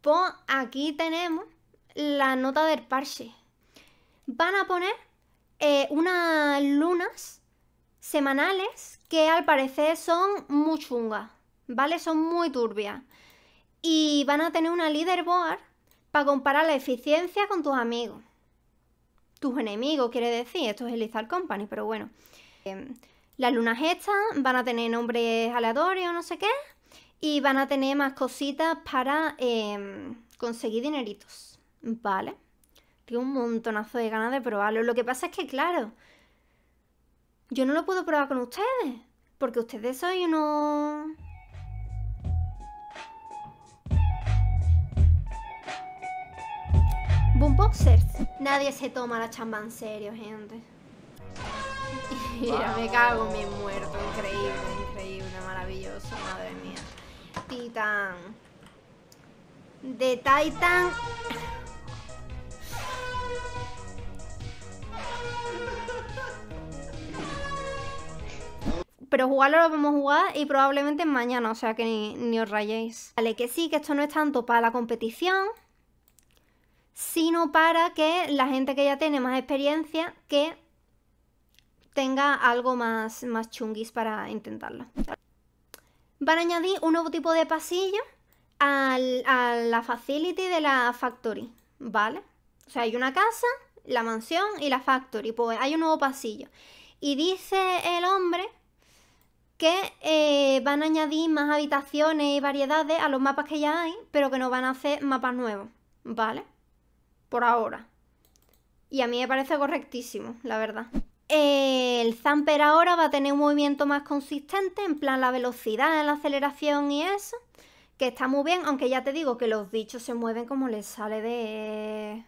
Pues aquí tenemos la nota del parche. Van a poner eh, unas lunas semanales que al parecer son muy chungas, ¿vale? Son muy turbias. Y van a tener una leaderboard para comparar la eficiencia con tus amigos. Tus enemigos, quiere decir. Esto es el Company, pero bueno. Em, las lunas estas van a tener nombres aleatorios, no sé qué y van a tener más cositas para em, conseguir dineritos, ¿vale? Tengo un montonazo de ganas de probarlo. Lo que pasa es que, claro, yo no lo puedo probar con ustedes. Porque ustedes son unos... Boomboxers. Nadie se toma la chamba en serio, gente. Mira, me cago, me he muerto. Increíble, increíble, maravilloso, madre. Titan. De Titan. Pero jugarlo lo vamos a jugar y probablemente mañana, o sea que ni, os rayéis. Vale, que sí, que esto no es tanto para la competición, sino para que la gente que ya tiene más experiencia, que tenga algo más, más chunguis para intentarlo van a añadir un nuevo tipo de pasillo a la facility de la factory, ¿vale? O sea, hay una casa, la mansión y la factory, pues hay un nuevo pasillo. Y dice el hombre que eh, van a añadir más habitaciones y variedades a los mapas que ya hay, pero que no van a hacer mapas nuevos, ¿vale? Por ahora. Y a mí me parece correctísimo, la verdad el Zamper ahora va a tener un movimiento más consistente, en plan la velocidad, la aceleración y eso, que está muy bien, aunque ya te digo que los bichos se mueven como les sale de...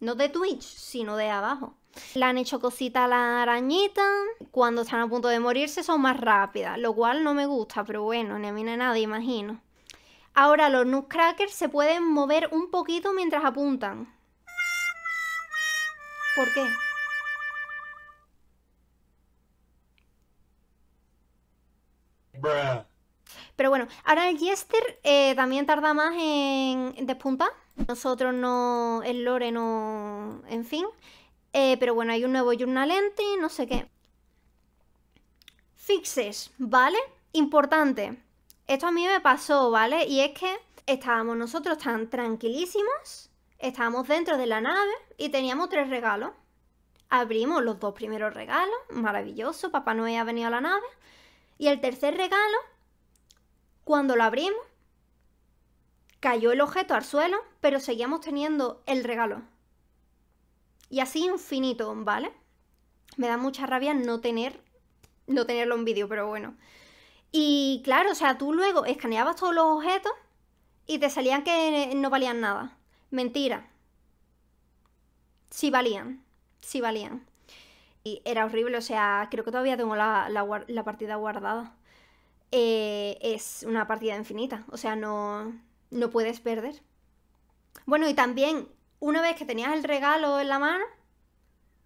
No de Twitch, sino de abajo. Le han hecho cosita a la arañita. Cuando están a punto de morirse son más rápidas, lo cual no me gusta, pero bueno, ni a mí ni a nadie, imagino. Ahora los nutcrackers se pueden mover un poquito mientras apuntan. ¿Por qué? Pero bueno, ahora el Jester eh, también tarda más en despuntar. Nosotros no, el lore no, en fin. Eh, pero bueno, hay un nuevo journal y no sé qué. Fixes, ¿vale? Importante. Esto a mí me pasó, ¿vale? Y es que estábamos nosotros tan tranquilísimos Estábamos dentro de la nave y teníamos tres regalos. Abrimos los dos primeros regalos, maravilloso, Papá no ha venido a la nave. Y el tercer regalo, cuando lo abrimos, cayó el objeto al suelo, pero seguíamos teniendo el regalo. Y así infinito, ¿vale? Me da mucha rabia no tener no tenerlo en vídeo, pero bueno. Y claro, o sea, tú luego escaneabas todos los objetos y te salían que no valían nada. Mentira. Sí valían, sí valían. Y era horrible, o sea, creo que todavía tengo la, partida guardada. Eh, es una partida infinita, o sea, no, no puedes perder. Bueno, y también, una vez que tenías el regalo en la mano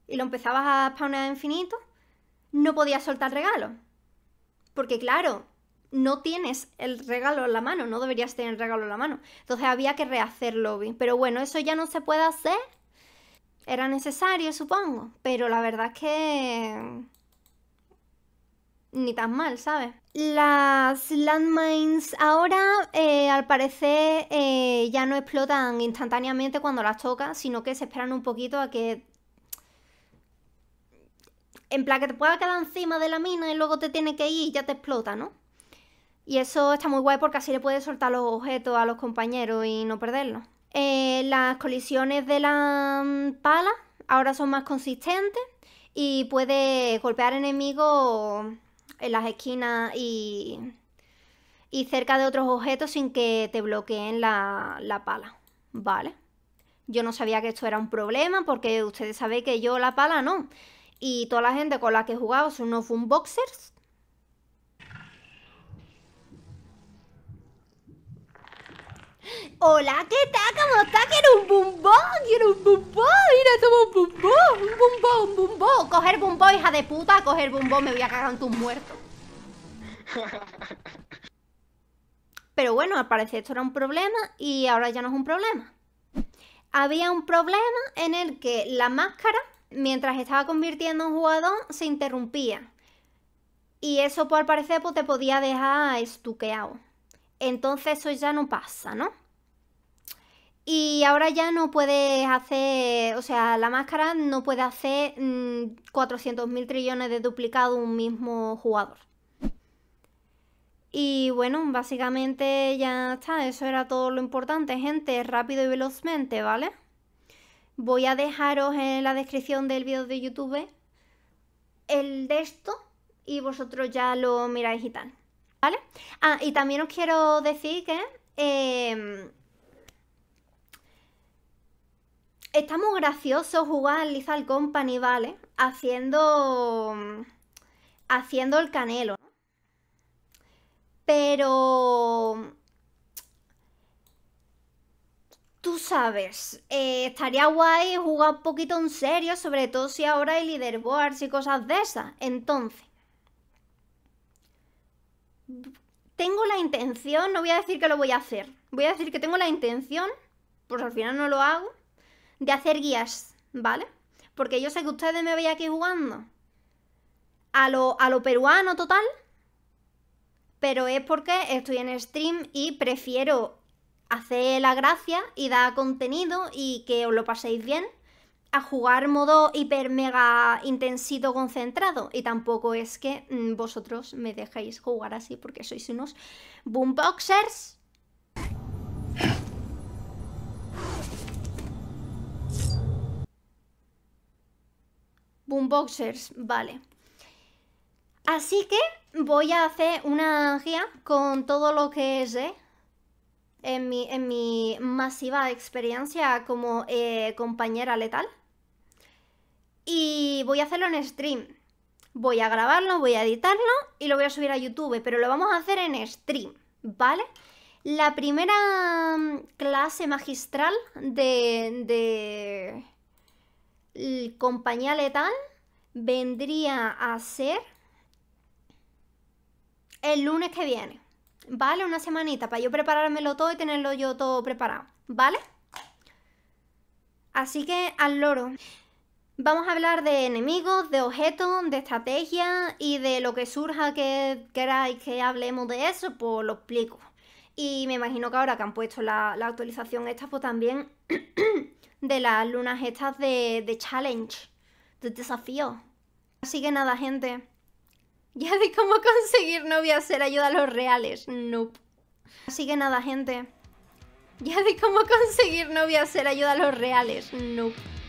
y lo empezabas a spawnar infinito, no podías soltar el regalo. Porque claro, no tienes el regalo en la mano, no deberías tener el regalo en la mano. Entonces había que rehacerlo lobby. Pero bueno, eso ya no se puede hacer. Era necesario, supongo. Pero la verdad es que... Ni tan mal, ¿sabes? Las landmines ahora, eh, al parecer, eh, ya no explotan instantáneamente cuando las tocas, sino que se esperan un poquito a que en plan que te pueda quedar encima de la mina y luego te tiene que ir y ya te explota, ¿no? Y eso está muy guay porque así le puedes soltar los objetos a los compañeros y no perderlos. Eh, las colisiones de la mm, pala ahora son más consistentes y puedes golpear enemigos en las esquinas y, cerca de otros objetos sin que te bloqueen la, la pala. Vale. Yo no sabía que esto era un problema porque ustedes saben que yo la pala no. Y toda la gente con la que he jugado son unos boxers Hola, ¿qué tal? ¿Cómo está? Quiero un bumbón, quiero un bumbón. Mira, toma un bumbón, un bumbón, un bumbón. Coger bumbón, hija de puta, coger bumbón, me voy a cagar en tus muertos. Pero bueno, al parecer esto era un problema y ahora ya no es un problema. Había un problema en el que la máscara, mientras estaba convirtiendo en jugador, se interrumpía. Y eso, por pues, al parecer, pues, te podía dejar estuqueado. Entonces eso ya no pasa, ¿no? Y ahora ya no puedes hacer, o sea, la máscara no puede hacer 400.000 mm, trillones de duplicado un mismo jugador. Y bueno, básicamente ya está, eso era todo lo importante, gente, rápido y velozmente, ¿vale? Voy a dejaros en la descripción del vídeo de YouTube el de esto y vosotros ya lo miráis y tal, ¿vale? Ah, y también os quiero decir que... Eh, Está muy gracioso jugar al Lizal Company, ¿vale? Haciendo. Haciendo el canelo, ¿no? Pero. Tú sabes, eh, estaría guay jugar un poquito en serio, sobre todo si ahora hay leaderboards y cosas de esas. Entonces, tengo la intención, no voy a decir que lo voy a hacer, voy a decir que tengo la intención, pues al final no lo hago, de hacer guías, ¿vale? Porque yo sé que ustedes me veis aquí jugando a lo, a lo peruano total, pero es porque estoy en stream y prefiero hacer la gracia y dar contenido y que os lo paséis bien a jugar modo hiper mega intensito concentrado. Y tampoco es que mm, vosotros me dejéis jugar así porque sois unos boomboxers. Unboxers, vale. Así que voy a hacer una guía con todo lo que sé eh, en, mi, masiva experiencia como eh, compañera letal. Y voy a hacerlo en stream. Voy a grabarlo, voy a editarlo y lo voy a subir a YouTube, pero lo vamos a hacer en stream, ¿vale? La primera mm, clase magistral de, de compañía letal vendría a ser el lunes que viene, ¿vale? Una semanita para yo preparármelo todo y tenerlo yo todo preparado, ¿vale? Así que al loro. Vamos a hablar de enemigos, de objetos, de estrategias y de lo que surja que queráis que hablemos de eso, pues lo explico. Y me imagino que ahora que han puesto la, la actualización esta, pues también de las lunas estas de, de challenge, de desafío. No sigue nada, gente. Ya de cómo conseguir novia, hacer ayuda a los reales. No sigue sigue nada, gente. Ya de cómo conseguir novia, hacer ayuda a los reales. No